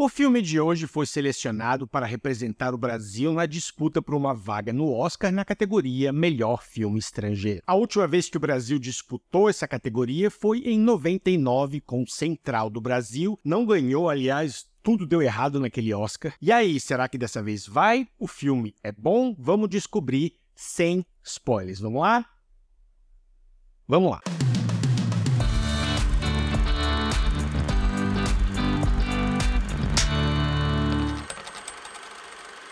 O filme de hoje foi selecionado para representar o Brasil na disputa por uma vaga no Oscar na categoria Melhor Filme Estrangeiro. A última vez que o Brasil disputou essa categoria foi em 99 com Central do Brasil. Não ganhou, aliás, tudo deu errado naquele Oscar. E aí, será que dessa vez vai? O filme é bom? Vamos descobrir sem spoilers. Vamos lá? Vamos lá.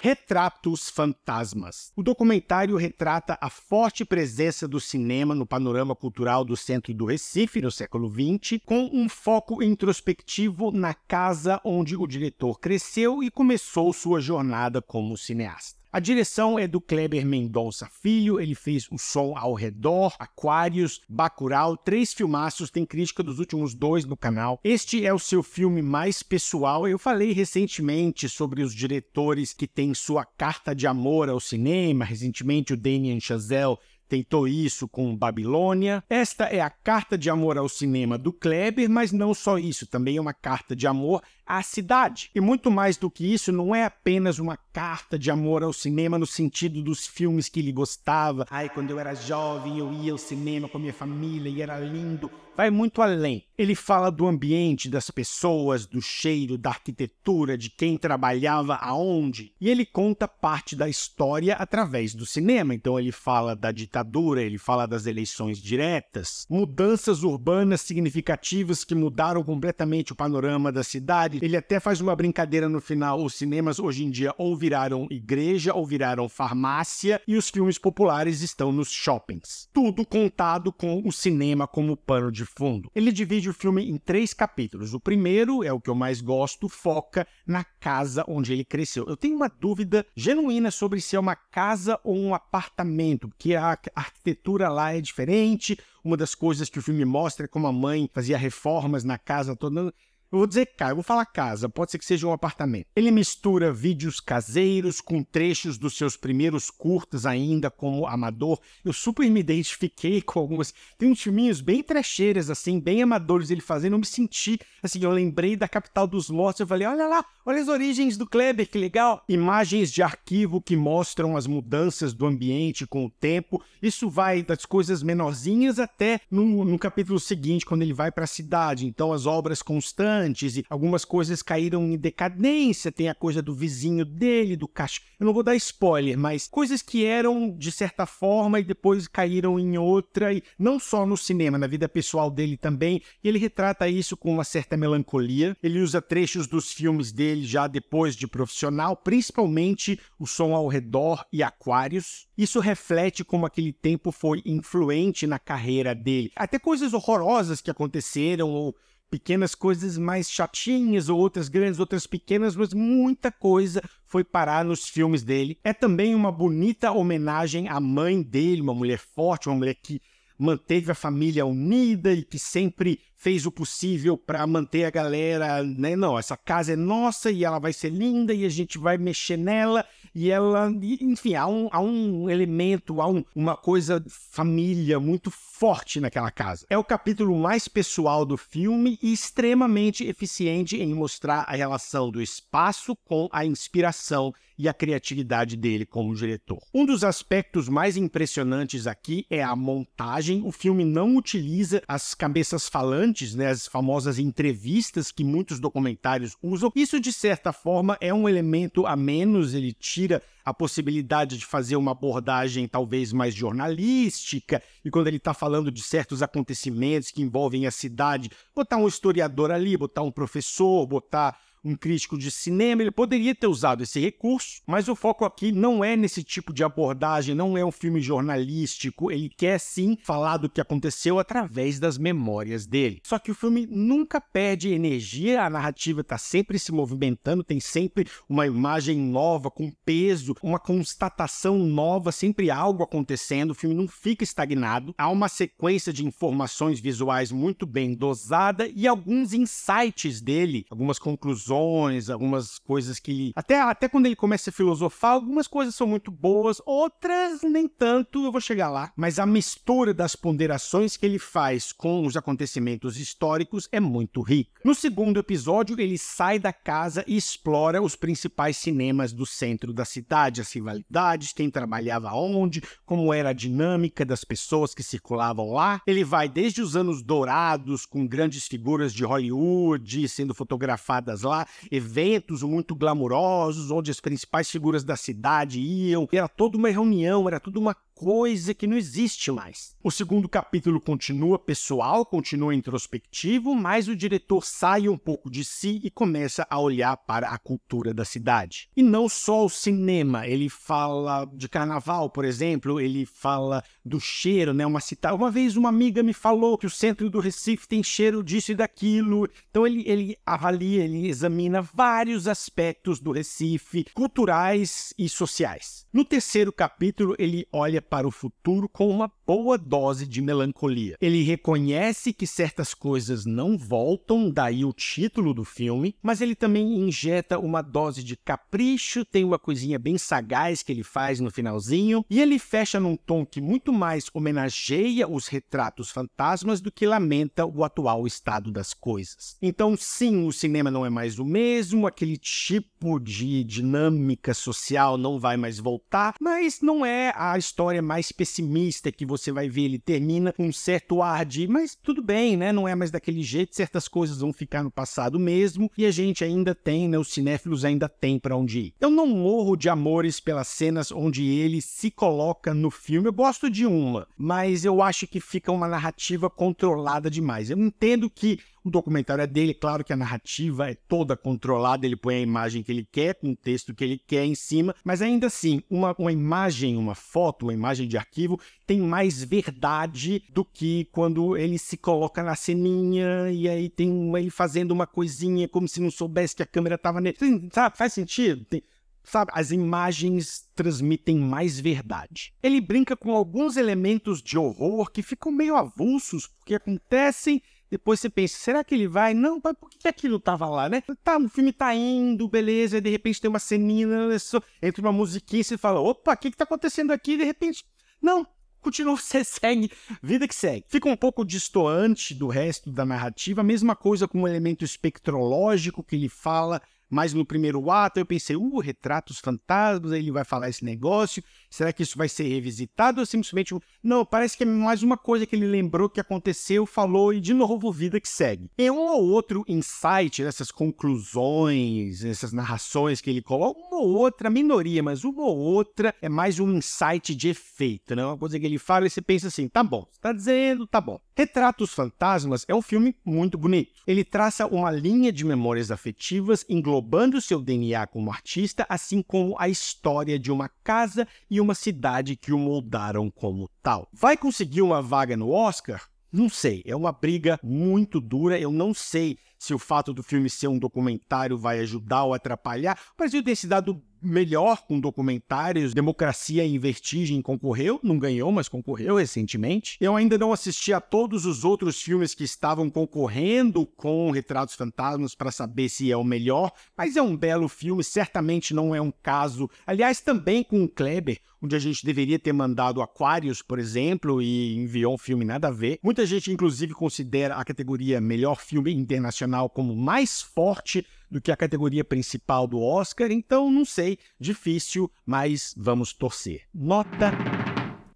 Retratos os Fantasmas. O documentário retrata a forte presença do cinema no panorama cultural do centro do Recife no século XX, com um foco introspectivo na casa onde o diretor cresceu e começou sua jornada como cineasta. A direção é do Kleber Mendonça Filho, ele fez O Som ao Redor, Aquários, Bacurau, três filmaços, tem crítica dos últimos dois no canal. Este é o seu filme mais pessoal. Eu falei recentemente sobre os diretores que têm sua carta de amor ao cinema, recentemente o Damien Chazelle Tentou isso com Babilônia. Esta é a carta de amor ao cinema do Kleber, mas não só isso, também é uma carta de amor à cidade. E muito mais do que isso, não é apenas uma carta de amor ao cinema no sentido dos filmes que ele gostava. Ai, quando eu era jovem, eu ia ao cinema com a minha família e era lindo. Vai muito além. Ele fala do ambiente, das pessoas, do cheiro, da arquitetura, de quem trabalhava aonde. E ele conta parte da história através do cinema. Então ele fala da ditadura ditadura, ele fala das eleições diretas, mudanças urbanas significativas que mudaram completamente o panorama da cidade. Ele até faz uma brincadeira no final: os cinemas hoje em dia ou viraram igreja ou viraram farmácia e os filmes populares estão nos shoppings. Tudo contado com o cinema como pano de fundo. Ele divide o filme em três capítulos. O primeiro é o que eu mais gosto, foca na casa onde ele cresceu. Eu tenho uma dúvida genuína sobre se é uma casa ou um apartamento, porque é a arquitetura lá é diferente. Uma das coisas que o filme mostra é como a mãe fazia reformas na casa toda. Eu vou dizer casa, eu vou falar casa, pode ser que seja um apartamento. Ele mistura vídeos caseiros com trechos dos seus primeiros curtas ainda como amador. Eu super me identifiquei com algumas. Tem uns filminhos bem trecheiras, assim, bem amadores ele fazendo. Eu me senti, assim, eu lembrei da capital dos lotes. Eu falei, olha lá, olha as origens do Kleber, que legal. Imagens de arquivo que mostram as mudanças do ambiente com o tempo. Isso vai das coisas menorzinhas até no, no capítulo seguinte, quando ele vai para a cidade. Então, as obras constantes e algumas coisas caíram em decadência, tem a coisa do vizinho dele, do caixa. Eu não vou dar spoiler, mas coisas que eram de certa forma e depois caíram em outra, e não só no cinema, na vida pessoal dele também, e ele retrata isso com uma certa melancolia. Ele usa trechos dos filmes dele já depois de profissional, principalmente O Som ao Redor e Aquários. Isso reflete como aquele tempo foi influente na carreira dele. Até coisas horrorosas que aconteceram ou pequenas coisas mais chatinhas, ou outras grandes, outras pequenas, mas muita coisa foi parar nos filmes dele. É também uma bonita homenagem à mãe dele, uma mulher forte, uma mulher que manteve a família unida e que sempre fez o possível para manter a galera, né? Não, essa casa é nossa e ela vai ser linda e a gente vai mexer nela e ela, enfim, há um, há um elemento, há um, uma coisa família muito forte naquela casa. É o capítulo mais pessoal do filme e extremamente eficiente em mostrar a relação do espaço com a inspiração e a criatividade dele como diretor. Um dos aspectos mais impressionantes aqui é a montagem. O filme não utiliza as cabeças falantes antes, né, as famosas entrevistas que muitos documentários usam. Isso, de certa forma, é um elemento a menos, ele tira a possibilidade de fazer uma abordagem talvez mais jornalística, e quando ele está falando de certos acontecimentos que envolvem a cidade, botar um historiador ali, botar um professor, botar um crítico de cinema, ele poderia ter usado esse recurso, mas o foco aqui não é nesse tipo de abordagem, não é um filme jornalístico, ele quer sim falar do que aconteceu através das memórias dele. Só que o filme nunca perde energia, a narrativa está sempre se movimentando, tem sempre uma imagem nova, com peso, uma constatação nova, sempre algo acontecendo, o filme não fica estagnado, há uma sequência de informações visuais muito bem dosada e alguns insights dele, algumas conclusões visões, algumas coisas que. Até, até quando ele começa a filosofar, algumas coisas são muito boas, outras nem tanto, eu vou chegar lá. Mas a mistura das ponderações que ele faz com os acontecimentos históricos é muito rica. No segundo episódio, ele sai da casa e explora os principais cinemas do centro da cidade, as rivalidades, quem trabalhava onde, como era a dinâmica das pessoas que circulavam lá. Ele vai desde os anos dourados, com grandes figuras de Hollywood sendo fotografadas lá, eventos muito glamourosos, onde as principais figuras da cidade iam. Era toda uma reunião, era tudo uma coisa que não existe mais. O segundo capítulo continua pessoal, continua introspectivo, mas o diretor sai um pouco de si e começa a olhar para a cultura da cidade. E não só o cinema, ele fala de carnaval, por exemplo, ele fala do cheiro, né, uma cidade. Uma vez uma amiga me falou que o centro do Recife tem cheiro disso e daquilo. Então ele ele avalia, ele examina vários aspectos do Recife, culturais e sociais. No terceiro capítulo, ele olha para o futuro com uma boa dose de melancolia. Ele reconhece que certas coisas não voltam, daí o título do filme, mas ele também injeta uma dose de capricho, tem uma coisinha bem sagaz que ele faz no finalzinho, e ele fecha num tom que muito mais homenageia os retratos fantasmas do que lamenta o atual estado das coisas. Então, sim, o cinema não é mais o mesmo, aquele tipo de dinâmica social não vai mais voltar, mas não é a história história mais pessimista que você vai ver. Ele termina com um certo ar de, mas tudo bem, né? Não é mais daquele jeito, certas coisas vão ficar no passado mesmo, e a gente ainda tem, né? Os cinéfilos ainda tem para onde ir. Eu não morro de amores pelas cenas onde ele se coloca no filme. Eu gosto de uma, mas eu acho que fica uma narrativa controlada demais. Eu entendo que o documentário é dele, claro que a narrativa é toda controlada, ele põe a imagem que ele quer, com o texto que ele quer em cima, mas ainda assim, uma, uma imagem, uma foto, uma imagem imagem de arquivo, tem mais verdade do que quando ele se coloca na ceninha e aí tem ele fazendo uma coisinha como se não soubesse que a câmera estava nele. Sabe? Faz sentido? Tem sabe? As imagens transmitem mais verdade. Ele brinca com alguns elementos de horror que ficam meio avulsos porque acontecem depois você pensa, será que ele vai? Não, mas por que aquilo tava lá, né? Tá, o filme tá indo, beleza, E de repente tem uma ceninha, né, entra uma musiquinha, e você fala, opa, o que que tá acontecendo aqui? E de repente, não, continua, você segue, vida que segue. Fica um pouco distoante do resto da narrativa, mesma coisa com o elemento espectrológico que ele fala mas no primeiro ato eu pensei, uh, retratos fantasmas, ele vai falar esse negócio, será que isso vai ser revisitado ou simplesmente, não, parece que é mais uma coisa que ele lembrou que aconteceu, falou e de novo vida que segue. É um ou outro insight nessas conclusões, nessas narrações que ele coloca, uma ou outra minoria, mas uma ou outra é mais um insight de efeito, né? Uma coisa que ele fala e você pensa assim, tá bom, está dizendo, tá bom. Retratos Fantasmas é um filme muito bonito. Ele traça uma linha de memórias afetivas englobando englobando seu DNA como artista, assim como a história de uma casa e uma cidade que o moldaram como tal. Vai conseguir uma vaga no Oscar? Não sei, é uma briga muito dura. Eu não sei se o fato do filme ser um documentário vai ajudar ou atrapalhar. O Brasil tem se dado melhor com documentários. Democracia em Vertigem concorreu, não ganhou, mas concorreu recentemente. Eu ainda não assisti a todos os outros filmes que estavam concorrendo com Retratos Fantasmas para saber se é o melhor, mas é um belo filme, certamente não é um caso. Aliás, também com o Kleber, onde a gente deveria ter mandado Aquarius, por exemplo, e enviou um filme nada a ver. Muita gente, inclusive, considera a categoria melhor filme internacional como mais forte do que a categoria principal do Oscar, então não sei, difícil, mas vamos torcer. Nota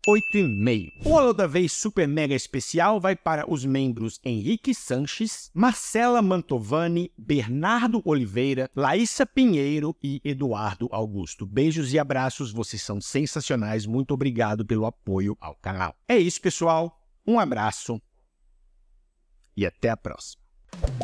8,5. O Alô da Vez Super Mega Especial vai para os membros Henrique Sanches, Marcela Mantovani, Bernardo Oliveira, Laísa Pinheiro e Eduardo Augusto. Beijos e abraços, vocês são sensacionais. Muito obrigado pelo apoio ao canal. É isso, pessoal. Um abraço e até a próxima.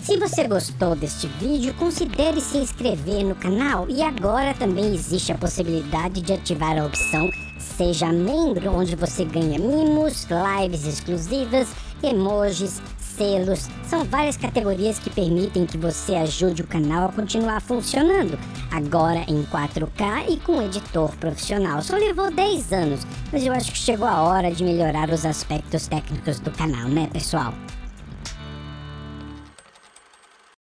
Se você gostou deste vídeo, considere se inscrever no canal e agora também existe a possibilidade de ativar a opção Seja Membro, onde você ganha mimos, lives exclusivas, emojis, selos. São várias categorias que permitem que você ajude o canal a continuar funcionando, agora em 4K e com editor profissional. Só levou 10 anos, mas eu acho que chegou a hora de melhorar os aspectos técnicos do canal, né pessoal?